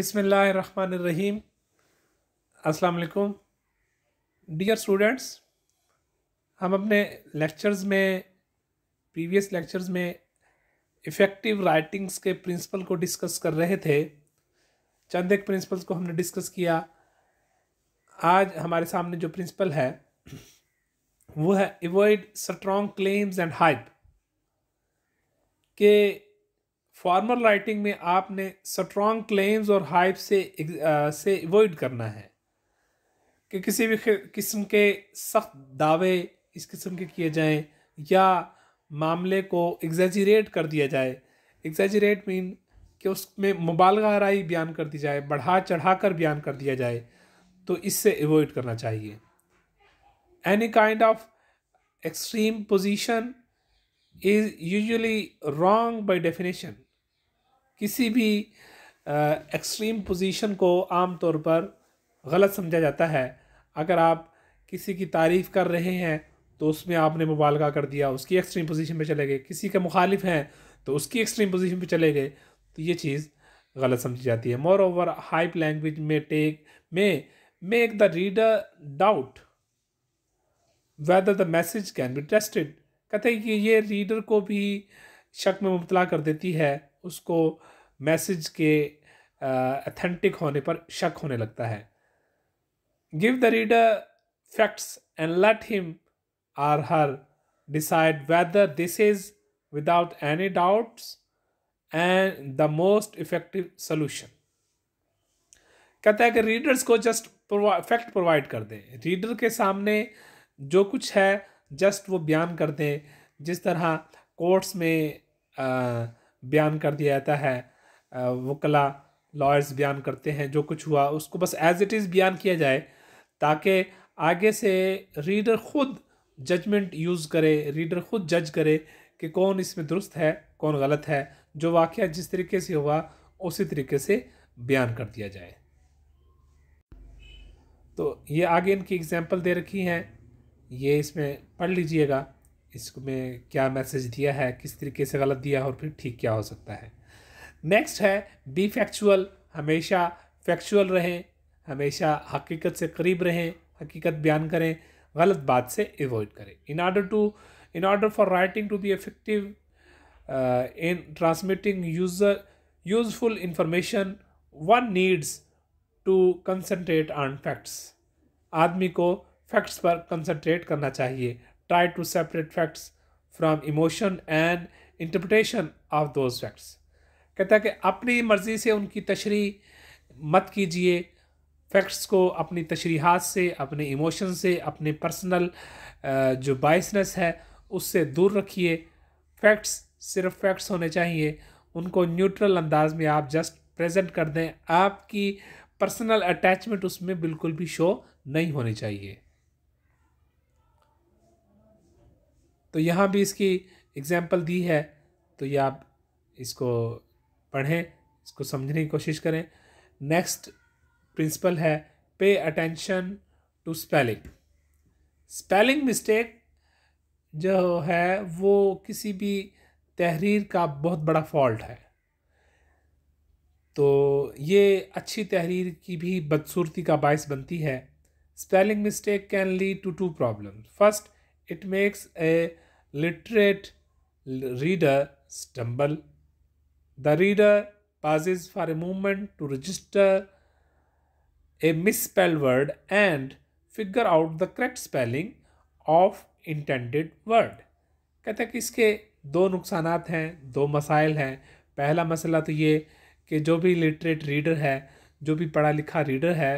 बिसमीम अस्सलाम dear students हम अपने लेक्चर्स में प्रीवियस लेक्चर्स में इफ़ेक्टिव राइटिंग्स के प्रिंसिपल को डिस्कस कर रहे थे चंद एक प्रिंसिपल्स को हमने डिस्कस किया आज हमारे सामने जो प्रिंसिपल है वो है avoid strong claims and hype के फॉर्मल राइटिंग में आपने स्ट्रॉन्ग क्लेम्स और हाइप से से अवॉइड करना है कि किसी भी किस्म के सख्त दावे इस किस्म के किए जाएं या मामले को एग्जेजरेट कर दिया जाए एग्जेजरेट मीन कि उसमें मुबालगा राई बयान कर दी जाए बढ़ा चढ़ा कर बयान कर दिया जाए तो इससे अवॉइड करना चाहिए any kind of extreme position is usually wrong by definition किसी भी एक्सट्रीम पोजीशन को आम तौर पर गलत समझा जाता है अगर आप किसी की तारीफ़ कर रहे हैं तो उसमें आपने मुबालगा कर दिया उसकी एक्सट्रीम पोजीशन पे चले गए किसी के मुखालिफ हैं तो उसकी एक्सट्रीम पोजीशन पे चले गए तो ये चीज़ गलत समझी जाती है मोर ओवर हाइप लैंग्वेज में टेक में make the reader doubt whether the message can be trusted कहते हैं कि ये रीडर को भी शक में मुबतला कर देती है उसको मैसेज के अथेंटिक होने पर शक होने लगता है give the reader facts and let him or her decide whether this is without any doubts and the most effective solution कहता है कि रीडर्स को जस्ट फैक्ट प्रोवाइड कर दें रीडर के सामने जो कुछ है जस्ट वो बयान कर दें जिस तरह कोर्ट्स में आ, बयान कर दिया जाता है वकला लॉयर्स बयान करते हैं जो कुछ हुआ उसको बस एज इट इज़ बयान किया जाए ताकि आगे से रीडर ख़ुद जजमेंट यूज़ करे रीडर ख़ुद जज करे कि कौन इसमें दुरुस्त है कौन गलत है जो वाक़ जिस तरीके से हुआ उसी तरीके से बयान कर दिया जाए तो ये आगे इनकी एग्जांपल दे रखी हैं ये इसमें पढ़ लीजिएगा इसमें क्या मैसेज दिया है किस तरीके से गलत दिया है और फिर ठीक क्या हो सकता है नेक्स्ट है बी फैक्चुअल हमेशा फैक्चुअल रहें हमेशा हकीकत से करीब रहें हकीकत बयान करें गलत बात से एवॉइड करें in order to in order for writing to be effective in transmitting user useful information one needs to concentrate on facts आदमी को फैक्ट्स पर कंसनट्रेट करना चाहिए try to separate facts from emotion and interpretation of those facts कहता है कि अपनी मर्ज़ी से उनकी तशरी मत कीजिए फैक्ट्स को अपनी तशरीहत से अपने इमोशन से अपने पर्सनल जो बाइसनेस है उससे दूर रखिए फैक्ट्स सिर्फ फैक्ट्स होने चाहिए उनको न्यूट्रल अंदाज में आप जस्ट प्रेजेंट कर दें आपकी पर्सनल अटैचमेंट उसमें बिल्कुल भी शो नहीं होनी चाहिए तो यहाँ भी इसकी एग्ज़ाम्पल दी है तो ये आप इसको पढ़ें इसको समझने की कोशिश करें नेक्स्ट प्रिंसिपल है pay attention to spelling spelling mistake जो है वो किसी भी तहरीर का बहुत बड़ा फॉल्ट है तो ये अच्छी तहरीर की भी बदसूरती का बायस बनती है spelling mistake can lead to to problem first it makes a literate reader stumble. The reader pauses for a moment to register a misspelled word and figure out the correct spelling of intended word. कहते हैं कि इसके दो नुकसान हैं दो मसाइल हैं पहला मसला तो ये कि जो भी लिटरेट रीडर है जो भी पढ़ा लिखा रीडर है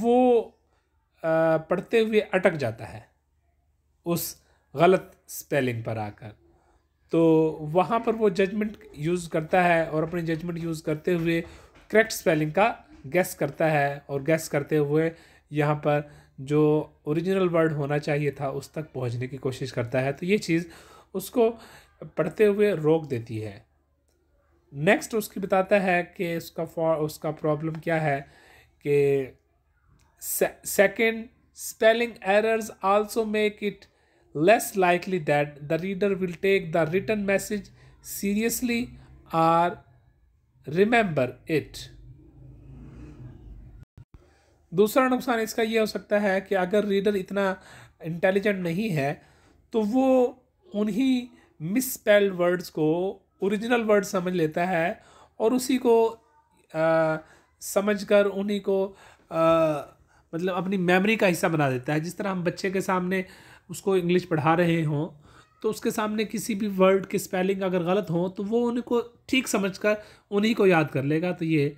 वो पढ़ते हुए अटक जाता है उस गलत स्पेलिंग पर आकर तो वहाँ पर वो जजमेंट यूज़ करता है और अपनी जजमेंट यूज़ करते हुए करेक्ट स्पेलिंग का गैस करता है और गैस करते हुए यहाँ पर जो ओरिजिनल वर्ड होना चाहिए था उस तक पहुँचने की कोशिश करता है तो ये चीज़ उसको पढ़ते हुए रोक देती है नेक्स्ट उसकी बताता है कि उसका फॉर उसका प्रॉब्लम क्या है कि second spelling errors also make it less likely that the reader will take the written message seriously or remember it. दूसरा नुकसान इसका ये हो सकता है कि अगर रीडर इतना इंटेलिजेंट नहीं है तो वो उन्हीं मिसपेल्ड वर्ड्स को ओरिजिनल वर्ड समझ लेता है और उसी को आ, समझ कर उन्हीं को आ, मतलब अपनी मेमोरी का हिस्सा बना देता है जिस तरह हम बच्चे के सामने आ, उसको इंग्लिश पढ़ा रहे हों तो उसके सामने किसी भी वर्ड की स्पेलिंग अगर गलत हो तो वो उनको ठीक समझ कर उन्हीं को याद कर लेगा तो ये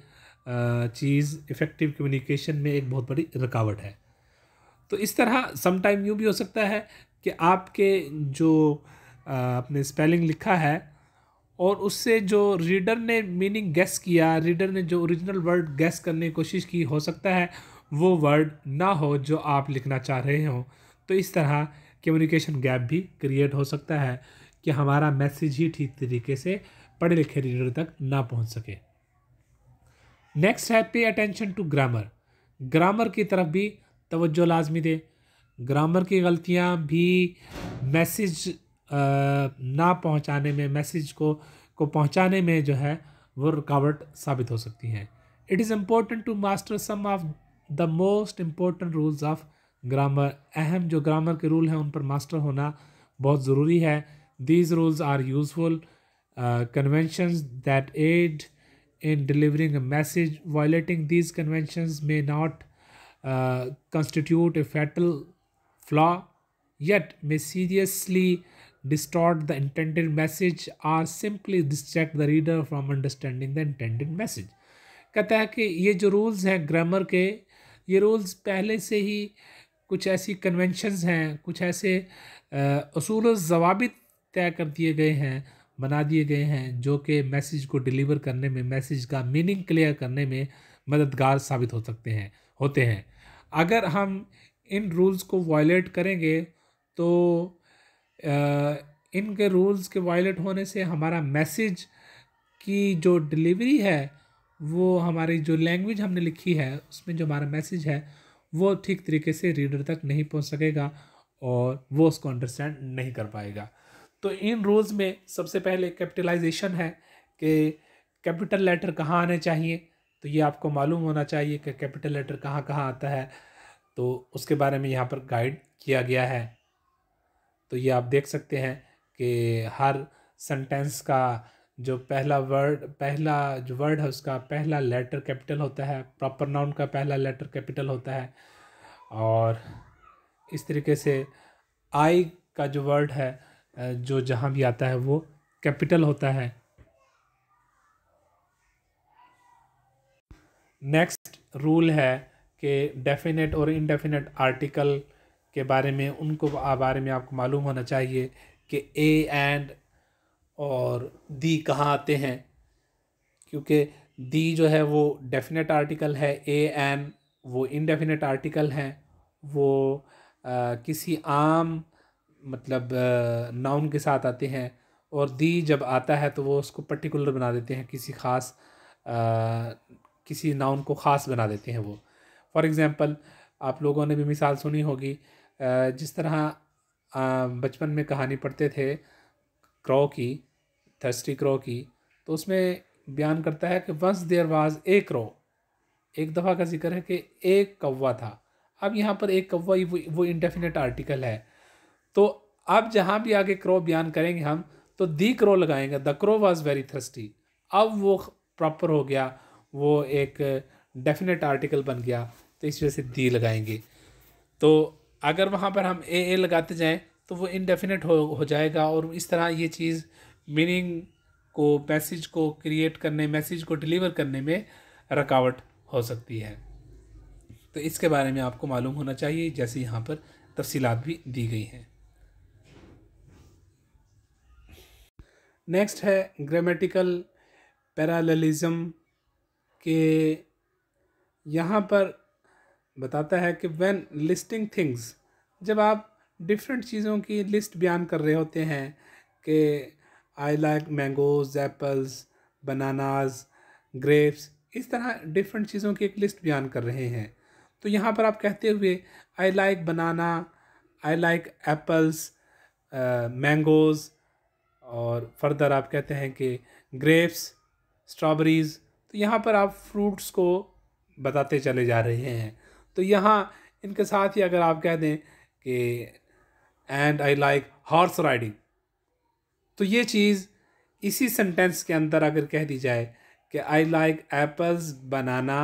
चीज़ इफ़ेक्टिव कम्युनिकेशन में एक बहुत बड़ी रुकावट है तो इस तरह समटाइम यूँ भी हो सकता है कि आपके जो आपने स्पेलिंग लिखा है और उससे जो रीडर ने मीनिंग गैस किया रीडर ने जो ओरिजिनल वर्ड गैस करने की कोशिश की हो सकता है वो वर्ड ना हो जो आप लिखना चाह रहे हों तो इस तरह कम्युनिकेशन गैप भी क्रिएट हो सकता है कि हमारा मैसेज ही ठीक तरीके से पढ़े लिखे रीडर तक ना पहुंच सके नेक्स्ट है pay attention to grammar grammar की तरफ भी तवज्जो लाजमी दें ग्रामर की गलतियाँ भी मैसेज ना पहुँचाने में मैसेज को को पहुँचाने में जो है वो रुकावट साबित हो सकती हैं it is important to master some of the most important rules of grammar अहम जो ग्रामर के रूल हैं उन पर मास्टर होना बहुत ज़रूरी है these rules are useful conventions that aid in delivering a message violating these conventions may not constitute a fatal flaw yet may seriously distort the intended message or simply distract the reader from understanding the intended message कहता है कि ये जो rules हैं grammar के ये rules पहले से ही uh, कुछ ऐसी कन्वेंशंस हैं कुछ ऐसे असूल जवाबित तय कर दिए गए हैं बना दिए गए हैं जो कि मैसेज को डिलीवर करने में मैसेज का मीनिंग क्लियर करने में मददगार साबित हो सकते हैं होते हैं अगर हम इन रूल्स को वायलेट करेंगे तो इनके रूल्स के वायलेट होने से हमारा मैसेज की जो डिलीवरी है वो हमारी जो लैंग्वेज हमने लिखी है उसमें जो हमारा मैसेज है वो ठीक तरीके से रीडर तक नहीं पहुंच सकेगा और वो उसको अंडरस्टैंड नहीं कर पाएगा तो इन रूल्स में सबसे पहले कैपिटलाइजेशन है कि कैपिटल लेटर कहाँ आने चाहिए तो ये आपको मालूम होना चाहिए कि कैपिटल लेटर कहाँ कहाँ आता है तो उसके बारे में यहाँ पर गाइड किया गया है तो ये आप देख सकते हैं कि हर सेंटेंस का जो पहला वर्ड पहला जो वर्ड है उसका पहला लेटर कैपिटल होता है प्रॉपर नाउन का पहला लेटर कैपिटल होता है और इस तरीके से आई का जो वर्ड है जो जहाँ भी आता है वो कैपिटल होता है नेक्स्ट रूल है कि डेफिनेट और इनडेफिनेट आर्टिकल के बारे में उनको बारे में आपको मालूम होना चाहिए कि ए एंड और दी कहाँ आते हैं क्योंकि दी जो है वो डेफिनेट आर्टिकल है ए एन वो इनडेफिनेट आर्टिकल हैं वो आ, किसी आम मतलब नाउन के साथ आते हैं और दी जब आता है तो वो उसको पर्टिकुलर बना देते हैं किसी ख़ास किसी नाउन को ख़ास बना देते हैं वो फॉर एग्ज़ाम्पल आप लोगों ने भी मिसाल सुनी होगी जिस तरह बचपन में कहानी पढ़ते थे क्रॉ की थर्स्टी क्रो की तो उसमें बयान करता है कि once there was a crow एक दफ़ा का जिक्र है कि एक कौवा था अब यहाँ पर एक कौवा वो, वो इंडेफिनेट आर्टिकल है तो अब जहाँ भी आगे क्रो बयान करेंगे हम तो दी क्रो लगाएंगे the crow was very thirsty अब वो प्रॉपर हो गया वो एक डेफिनेट आर्टिकल बन गया तो इस वजह से दी लगाएंगे तो अगर वहाँ पर हम ए ए लगाते जाएँ तो वो इनडेफिनेट हो हो जाएगा और इस तरह ये चीज़ मीनिंग को मैसेज को क्रिएट करने मैसेज को डिलीवर करने में रुकावट हो सकती है तो इसके बारे में आपको मालूम होना चाहिए जैसे यहाँ पर तफसीलात भी दी गई हैं नेक्स्ट है ग्रामेटिकल पैरालिज़म के यहाँ पर बताता है कि व्हेन लिस्टिंग थिंग्स जब आप डिफरेंट चीज़ों की लिस्ट बयान कर रहे होते हैं कि I like mangoes apples bananas grapes इस तरह डिफरेंट चीज़ों की एक लिस्ट बयान कर रहे हैं तो यहाँ पर आप कहते हुए I like banana I like apples mangoes और फर्दर आप कहते हैं कि ग्रेप्स स्ट्रॉबेरीज़ तो यहाँ पर आप फ्रूट्स को बताते चले जा रहे हैं तो यहाँ इनके साथ ही अगर आप कह दें कि and I like horse riding तो ये चीज़ इसी सेंटेंस के अंदर अगर कह दी जाए कि I like apples banana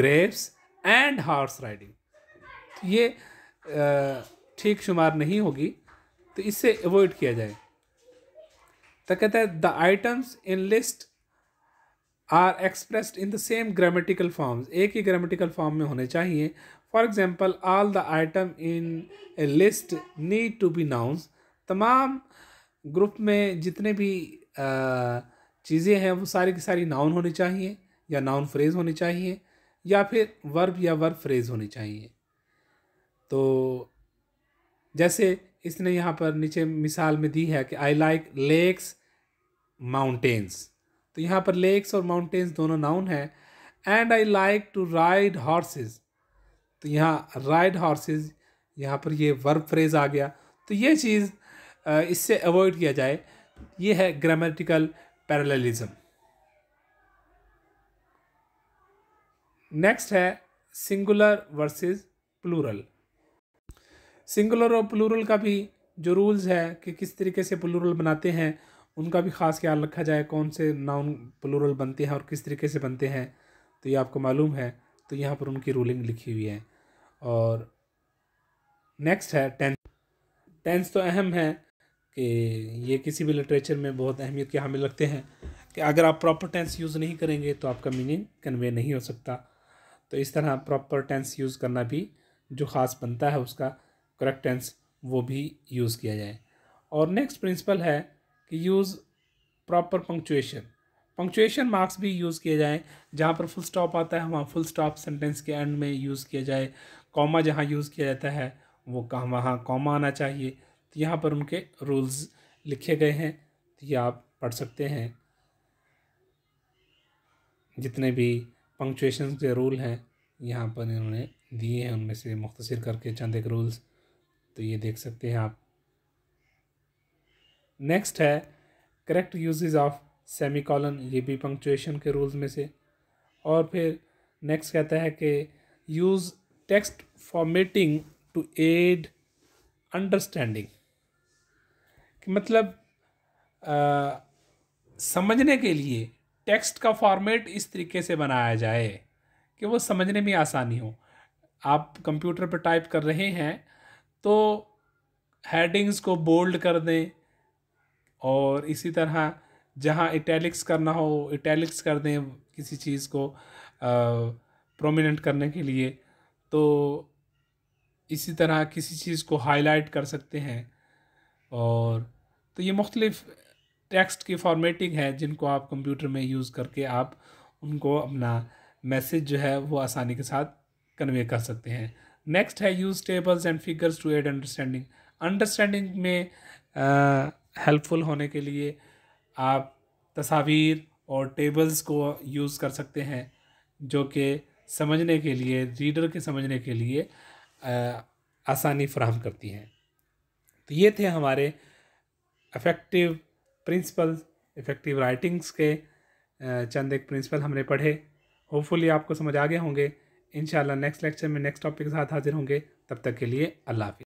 grapes and horse riding ये uh, ठीक शुमार नहीं होगी तो इसे अवॉइड किया जाए तो कहते हैं the items in list are expressed in the same grammatical forms एक ही ग्रामेटिकल फॉर्म में होने चाहिए for example all the item in a list need to be nouns तमाम ग्रुप में जितने भी चीज़ें हैं वो सारी की सारी नाउन होनी चाहिए या नाउन फ्रेज होनी चाहिए या फिर वर्ब या वर्ब फ्रेज होनी चाहिए तो जैसे इसने यहाँ पर नीचे मिसाल में दी है कि आई लाइक लेक्स माउंटेन्स तो यहाँ पर लेक्स और माउंटेन्स दोनों नाउन है and I like to ride horses तो यहाँ राइड हॉर्सेस यहाँ पर ये वर्ब फ्रेज आ गया तो ये चीज़ इससे अवॉइड किया जाए ये है ग्रामेटिकल पैरेललिज्म नेक्स्ट है सिंगुलर वर्सेस प्लूरल सिंगुलर और प्लूरल का भी जो रूल्स है कि किस तरीके से प्लूरल बनाते हैं उनका भी ख़ास ख्याल रखा जाए कौन से नाउन प्लूरल बनते हैं और किस तरीके से बनते हैं तो ये आपको मालूम है तो यहाँ पर उनकी रूलिंग लिखी हुई है और नेक्स्ट है टेंस टेंस तो अहम है कि ये किसी भी लिटरेचर में बहुत अहमियत के हमें लगते हैं कि अगर आप प्रॉपर टेंस यूज़ नहीं करेंगे तो आपका मीनिंग कन्वे नहीं हो सकता तो इस तरह प्रॉपर टेंस यूज़ करना भी जो ख़ास बनता है उसका करेक्ट टेंस वो भी यूज़ किया जाए और नेक्स्ट प्रिंसिपल है कि use proper punctuation punctuation marks भी यूज़ किए जाएँ जहाँ पर फुल स्टॉप आता है वहाँ फुल स्टॉप सेंटेंस के एंड में यूज़ किया जाए कॉमा जहाँ यूज़ किया जाता है वो कहाँ वहाँ कॉमा आना चाहिए तो यहाँ पर उनके रूल्स लिखे गए हैं तो ये आप पढ़ सकते हैं जितने भी पंक्चुएशन के रूल हैं यहाँ पर इन्होंने दिए हैं उनमें से मुख्तर करके चंद एक रूल्स तो ये देख सकते हैं आप नेक्स्ट है correct use of semicolon ये भी पंक्चुएशन के रूल्स में से और फिर नेक्स्ट कहता है कि use text formatting to aid understanding मतलब आ, समझने के लिए टेक्स्ट का फॉर्मेट इस तरीके से बनाया जाए कि वो समझने में आसानी हो आप कंप्यूटर पर टाइप कर रहे हैं तो हेडिंग्स को बोल्ड कर दें और इसी तरह जहाँ इटैलिक्स करना हो इटैलिक्स कर दें किसी चीज़ को प्रोमिनेंट करने के लिए तो इसी तरह किसी चीज़ को हाईलाइट कर सकते हैं और तो ये मुख्तलिफ टेक्स्ट की फॉर्मेटिंग है जिनको आप कंप्यूटर में यूज़ करके आप उनको अपना मैसेज जो है वो आसानी के साथ कन्वे कर सकते हैं नेक्स्ट है use tables and figures to aid understanding understanding में हेल्पफुल होने के लिए आप तस्वीर और टेबल्स को यूज़ कर सकते हैं जो कि समझने के लिए रीडर के समझने के लिए आ, आसानी फ्राहम करती हैं तो ये थे हमारे इफ़ेक्टिव प्रिंसिपल इफ़ेक्टिव राइटिंग्स के चंद एक प्रिंसिपल हमने पढ़े होपफुली आपको समझ आ गए होंगे इन नेक्स्ट लेक्चर में नेक्स्ट टॉपिक के साथ हाजिर होंगे तब तक के लिए अल्लाह हाफि